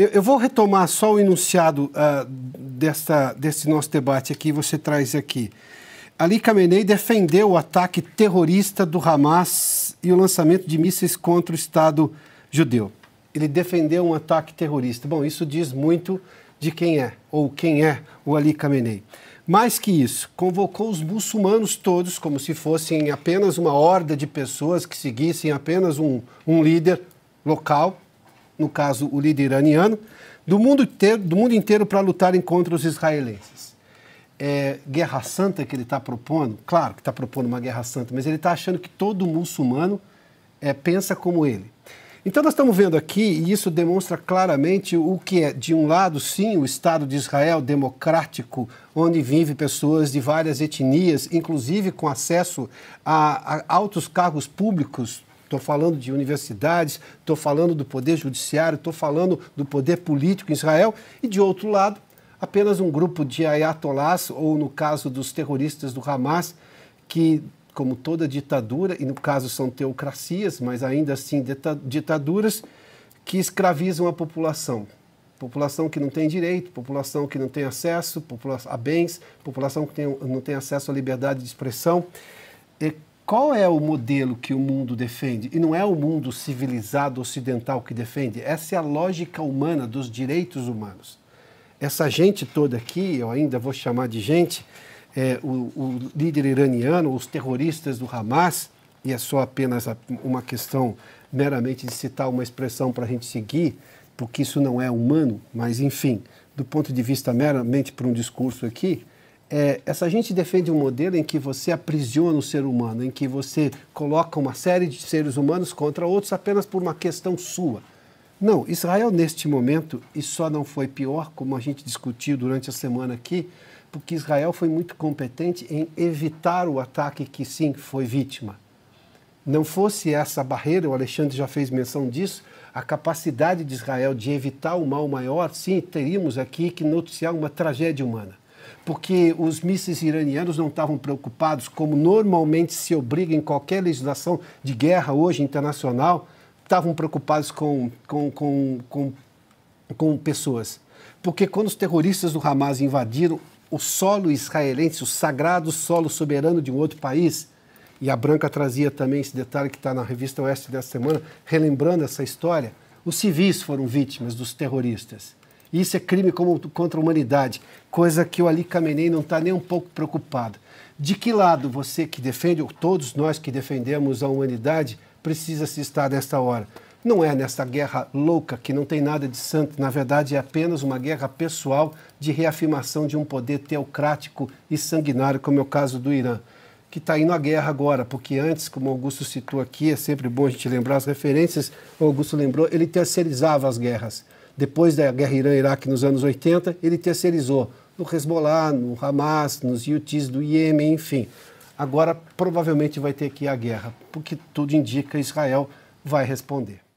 Eu, eu vou retomar só o enunciado uh, desta, desse nosso debate aqui, você traz aqui. Ali Khamenei defendeu o ataque terrorista do Hamas e o lançamento de mísseis contra o Estado judeu. Ele defendeu um ataque terrorista. Bom, isso diz muito de quem é ou quem é o Ali Khamenei. Mais que isso, convocou os muçulmanos todos como se fossem apenas uma horda de pessoas que seguissem apenas um, um líder local no caso o líder iraniano, do mundo inteiro, do mundo inteiro para lutarem contra os israelenses. É, guerra santa que ele está propondo, claro que está propondo uma guerra santa, mas ele está achando que todo muçulmano é, pensa como ele. Então nós estamos vendo aqui, e isso demonstra claramente o que é, de um lado, sim, o Estado de Israel democrático, onde vive pessoas de várias etnias, inclusive com acesso a, a altos cargos públicos estou falando de universidades, estou falando do poder judiciário, estou falando do poder político em Israel, e de outro lado, apenas um grupo de ayatolás, ou no caso dos terroristas do Hamas, que, como toda ditadura, e no caso são teocracias, mas ainda assim ditaduras, que escravizam a população. População que não tem direito, população que não tem acesso a bens, população que tem, não tem acesso à liberdade de expressão qual é o modelo que o mundo defende? E não é o mundo civilizado ocidental que defende, essa é a lógica humana dos direitos humanos. Essa gente toda aqui, eu ainda vou chamar de gente, é, o, o, líder iraniano, os terroristas do Hamas, e é só apenas uma questão meramente de citar uma expressão para a gente seguir, porque isso não é humano, mas enfim, do ponto de vista meramente para um discurso aqui, é, essa gente defende um modelo em que você aprisiona o ser humano, em que você coloca uma série de seres humanos contra outros apenas por uma questão sua. Não, Israel neste momento, e só não foi pior, como a gente discutiu durante a semana aqui, porque Israel foi muito competente em evitar o ataque que sim foi vítima. Não fosse essa barreira, o Alexandre já fez menção disso, a capacidade de Israel de evitar o mal maior, sim, teríamos aqui que noticiar uma tragédia humana porque os mísseis iranianos não estavam preocupados, como normalmente se obriga em qualquer legislação de guerra hoje internacional, estavam preocupados com, com, com, com, com pessoas. Porque quando os terroristas do Hamas invadiram o solo israelense, o sagrado solo soberano de um outro país, e a Branca trazia também esse detalhe que está na revista Oeste dessa semana, relembrando essa história, os civis foram vítimas dos terroristas. Isso é crime como, contra a humanidade, coisa que o Ali Khamenei não está nem um pouco preocupado. De que lado você que defende, ou todos nós que defendemos a humanidade, precisa se estar nesta hora? Não é nesta guerra louca que não tem nada de santo, na verdade é apenas uma guerra pessoal de reafirmação de um poder teocrático e sanguinário, como é o caso do Irã que está indo à guerra agora, porque antes, como Augusto citou aqui, é sempre bom a gente lembrar as referências, o Augusto lembrou, ele terceirizava as guerras depois da guerra Irã-Iraque nos anos 80, ele terceirizou no Hezbollah, no Hamas, nos Houthis do Iêmen, enfim. Agora provavelmente vai ter que ir à guerra, porque tudo indica que Israel vai responder.